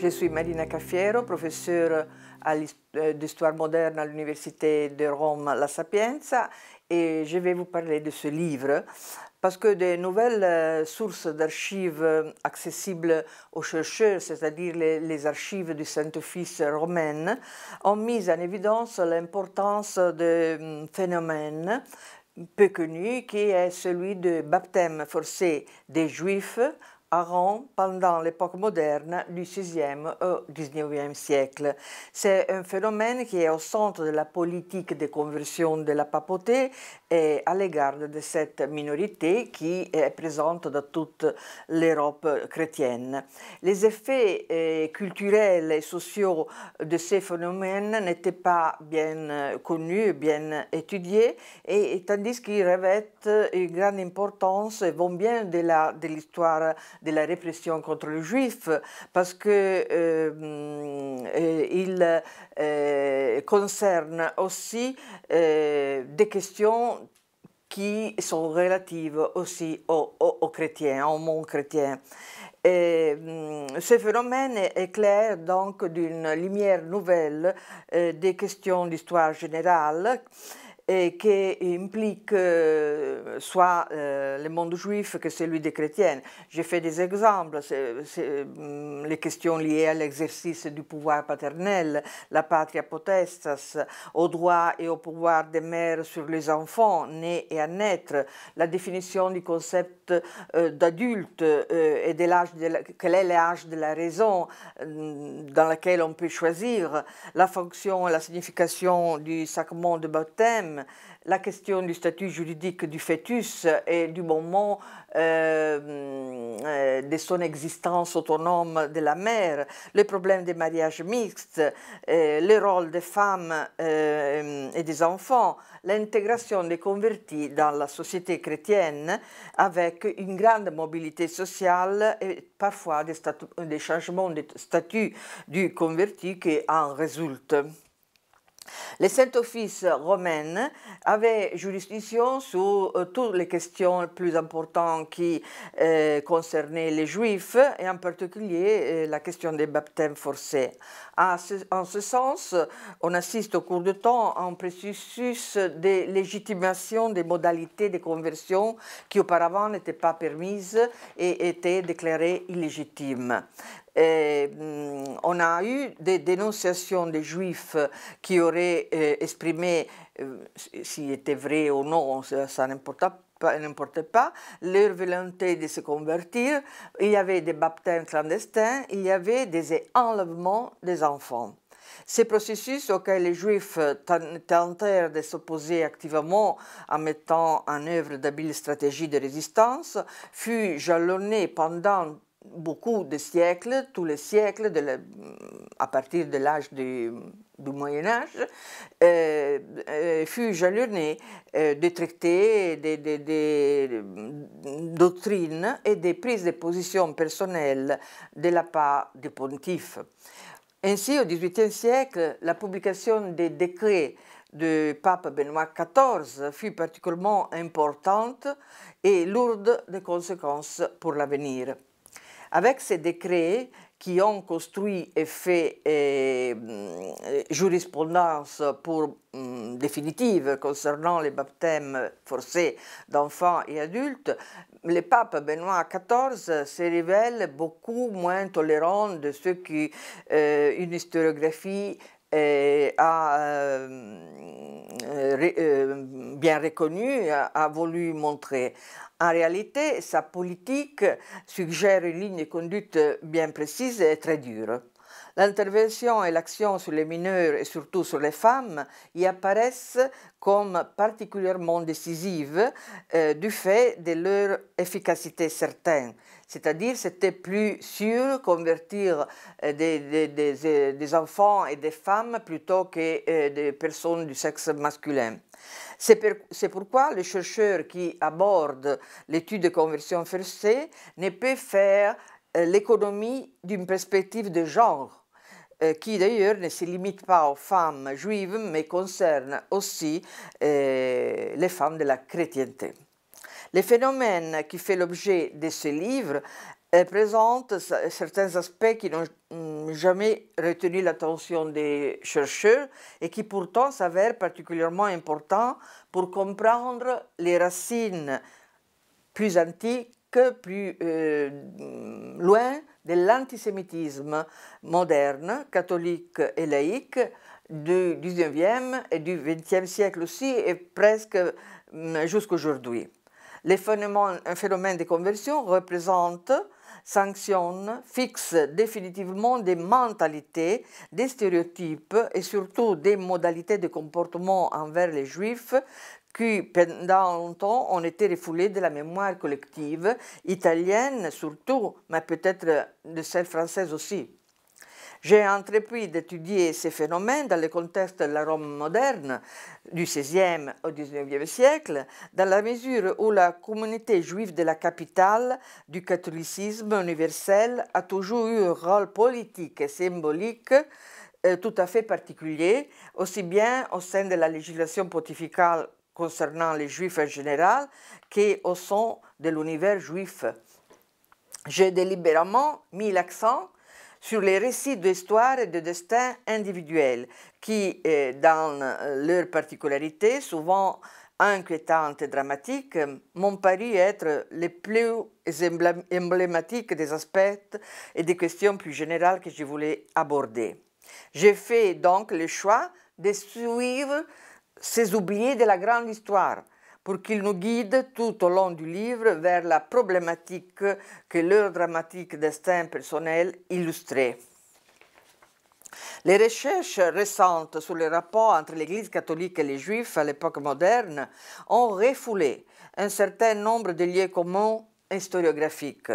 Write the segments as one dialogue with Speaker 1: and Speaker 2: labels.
Speaker 1: Je suis Marina Caffiero, professeure euh, d'histoire moderne à l'Université de Rome La Sapienza et je vais vous parler de ce livre parce que des nouvelles euh, sources d'archives euh, accessibles aux chercheurs, c'est-à-dire les, archives du Saint-Office romain, ont mis en évidence l'importance de hum, phénomène peu connu qui est celui du baptême forcé des Juifs à Rome pendant l'époque moderne du 6e au 19e siècle. C'est un phénomène qui est au centre de la politique de conversion de la papauté et à l'égard de cette minorité qui est présente dans toute l'Europe chrétienne. Les effets eh, culturels et sociaux de ces phénomènes n'étaient pas bien euh, connus, bien étudiés, et, tandis qu'ils revêtent une grande importance et vont bien de l'histoire de la répression contre les juifs, parce que euh, euh, il euh, concerne aussi des questions qui sont relatives aussi aux, aux, chrétiens, au monde chrétien. ce phénomène éclaire donc d'une lumière nouvelle des questions d'histoire générale et qui implique euh, soit euh, le monde juif que celui des chrétiens. J'ai fait des exemples, hum, les questions liées à l'exercice du pouvoir paternel, la patria potestas, au droit et au pouvoir des mères sur les enfants nés et à naître, la définition du concept euh, d'adulte et de l'âge quel est l'âge de la raison hum, dans laquelle on peut choisir, la fonction et la signification du sacrement de baptême, la question du statut juridique du fœtus et du moment euh, euh, de son existence autonome de la mère, le problème des mariages mixtes, euh, le rôle des femmes et des enfants, l'intégration des convertis dans la société chrétienne avec une grande mobilité sociale et parfois des changements de statut du converti qui en résultent. Les Saint-Office romaines avaient juridiction sur euh, toutes les questions les plus importantes qui euh, concernaient les Juifs et en particulier euh, la question des baptêmes forcés. en ce sens, on assiste au cours de temps à un processus de légitimation des modalités de conversion qui auparavant n'étaient pas permises et étaient déclarées illégitimes. Euh, on a eu des dénonciations des juifs qui auraient euh, exprimé, euh, s'il était vrai ou non, ça n'importe pas pas, leur volonté de se convertir, il y avait des baptêmes clandestins, il y avait des enlèvements des enfants. Ces processus auxquels les Juifs tentèrent de s'opposer activement en mettant en œuvre d'habiles stratégies de résistance fut jalonné pendant beaucoup de siècles, tous les siècles, à partir de l'âge du, Moyen Âge, euh, euh, fut jalonné euh, de traités, de, doctrines et des prises de position personnelles de la part des pontifes. Ainsi, au XVIIIe siècle, la publication des décrets du pape Benoît XIV fut particulièrement importante et lourde de conséquences pour l'avenir. Avec ces décrets qui ont construit et fait euh, euh, jurisprudence pour, hum, définitive concernant les baptêmes forcés d'enfants et adultes, le pape Benoît XIV se révèle beaucoup moins tolérant de ce qu'une euh, une historiographie a euh, euh, bien reconnu, a, a voulu montrer. En réalité, sa politique suggère une ligne de conduite bien précise et très dure. L'intervention et l'action sur les mineurs et surtout sur les femmes y apparaissent comme particulièrement décisives euh, du fait de leur efficacité certaine. C'est-à-dire, c'était plus sûr convertir euh, euh, des, enfants et des femmes plutôt que des personnes du sexe masculin. C'est pourquoi les chercheurs qui abordent l'étude de conversion forcée ne peut faire l'économie d'une perspective de genre euh, qui d'ailleurs ne se limite pas aux femmes juives, mais concerne aussi euh, les femmes de la chrétienté. Le phénomène qui fait l'objet de ce livre euh, présentent présente certains aspects qui n'ont hum, jamais retenu l'attention des chercheurs et qui pourtant s'avèrent particulièrement importants pour comprendre les racines plus antiques, plus euh, loin de l'antisémitisme moderne, catholique et laïque du 19e et du 20e siècle aussi et presque mm, jusqu'aujourd'hui. Les Un phénomène de conversion représente, sanctionne, fixe définitivement des mentalités, des stéréotypes et surtout des modalités de comportement envers les juifs qui, pendant longtemps, ont été refoulés de la mémoire collective, italienne surtout, mais peut-être de celle française aussi. J'ai entrepris d'étudier ces phénomènes dans le contexte de la Rome moderne, du XVIe au XIXe siècle, dans la mesure où la communauté juive de la capitale du catholicisme universel a toujours eu un rôle politique et symbolique euh, tout à fait particulier, aussi bien au sein de la législation pontificale concernant les juifs en général au son de l'univers juif. J'ai délibérément mis l'accent sur les récits d'histoire et de destin individuels qui, euh, dans euh, leur particularité souvent inquiétantes et dramatique, m'ont paru être les plus emblématiques des aspects et des questions plus générales que je voulais aborder. J'ai fait donc le choix de suivre ses oubliés de la grande histoire pour qu'ils nous guident tout au long du livre vers la problématique que leur dramatique destin personnel illustrait. Les recherches récentes sur les rapports entre l'Église catholique et les Juifs à l'époque moderne ont refoulé un certain nombre de lieux communs historiographiques.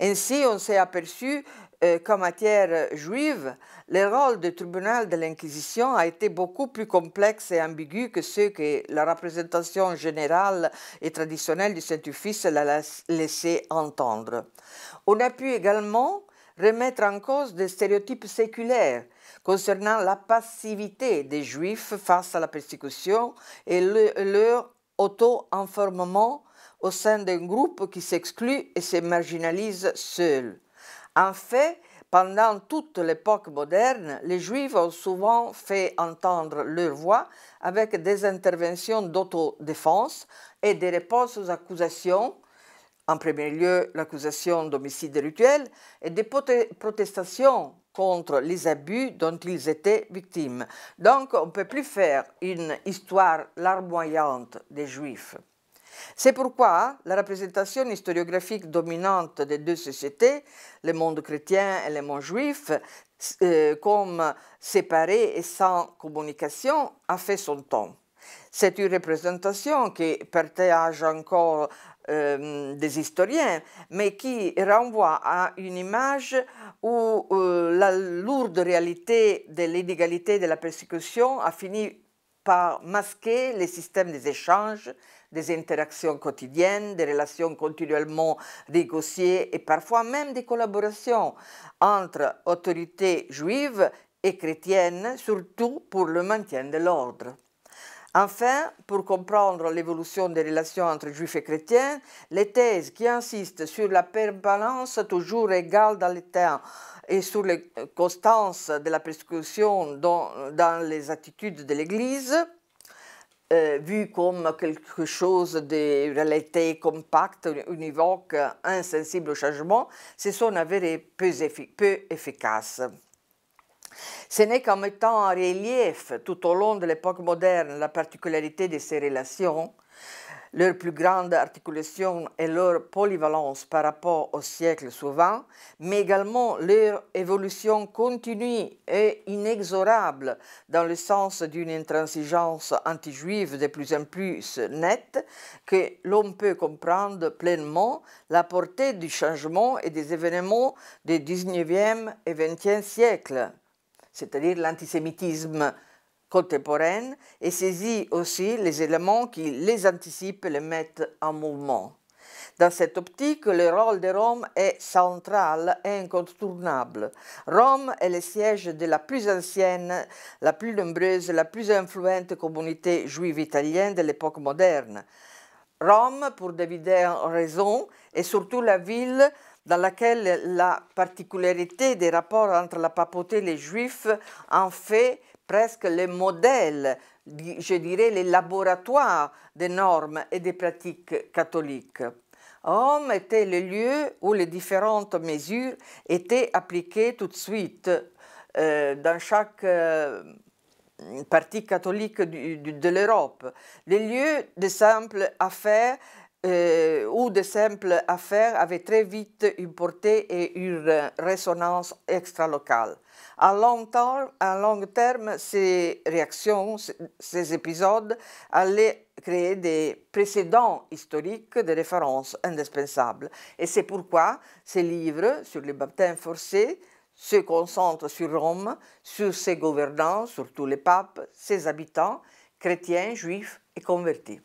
Speaker 1: Ainsi, on s'est aperçu euh, comme qu'en matière euh, juive, le rôle du tribunal de l'Inquisition a été beaucoup plus complexe et ambigu que ce que la représentation générale et traditionnelle du saint uffice l'a laissé entendre. On a pu également remettre en cause des stéréotypes séculaires concernant la passivité des Juifs face à la persécution et leur auto-enfermement au sein d'un groupe qui s'exclut et se marginalise seul. En fait, pendant toute l'époque moderne, les Juifs ont souvent fait entendre leur voix avec des interventions d'autodéfense et des réponses aux accusations, en premier lieu l'accusation d'homicide rituel, et des protestations contre les abus dont ils étaient victimes. Donc on ne peut plus faire une histoire larmoyante des Juifs. C'est pourquoi la représentation historiographique dominante des deux sociétés, le monde chrétien et le monde juif, euh, comme séparés et sans communication, a fait son temps. C'est une représentation qui partage encore euh, des historiens, mais qui renvoie à une image où euh, la lourde réalité de l'inégalité de la persécution a fini par masquer les systèmes des échanges, des interactions quotidiennes, des relations continuellement négociées et parfois même des collaborations entre autorités juives et chrétiennes, surtout pour le maintien de l'ordre. Enfin, pour comprendre l'évolution des relations entre juifs et chrétiens, les thèses qui insistent sur la permanence toujours égale dans les temps et sur les constance de la persécution dans les attitudes de l'Église euh, vu comme quelque chose de réalité compacte, univoque, insensible au changement, se sont avérées peu, peu efficaces. Ce n'est qu'en mettant en relief tout au long de l'époque moderne la particularité de ces relations leur plus grande articulation et leur polyvalence par rapport au siècle suivant, mais également leur évolution continue et inexorable dans le sens d'une intransigeance anti-juive de plus en plus nette, que l'on peut comprendre pleinement la portée du changement et des événements des 19e et 20e siècles, c'est-à-dire l'antisémitisme contemporaine et saisit aussi les éléments qui les anticipent et les mettent en mouvement. Dans cette optique, le rôle de Rome est central et incontournable. Rome est le siège de la plus ancienne, la plus nombreuse, la plus influente communauté juive italienne de l'époque moderne. Rome, pour David raisons, est surtout la ville dans laquelle la particularité des rapports entre la papauté et les juifs en fait presque les modèles, je dirais les laboratoires des normes et des pratiques catholiques. Rome était le lieu où les différentes mesures étaient appliquées tout de suite euh, dans chaque euh, partie catholique de l'Europe, les lieux de simples affaires euh, ou de simples affaires avaient très vite une portée et une résonance extra-locale. À long, terme, long ces réactions, ces épisodes allaient créer des précédents historiques de référence indispensables. Et c'est pourquoi ces livres sur les baptêmes forcés se concentrent sur Rome, sur ses gouvernants, sur tous les papes, ses habitants, chrétiens, juifs et convertis.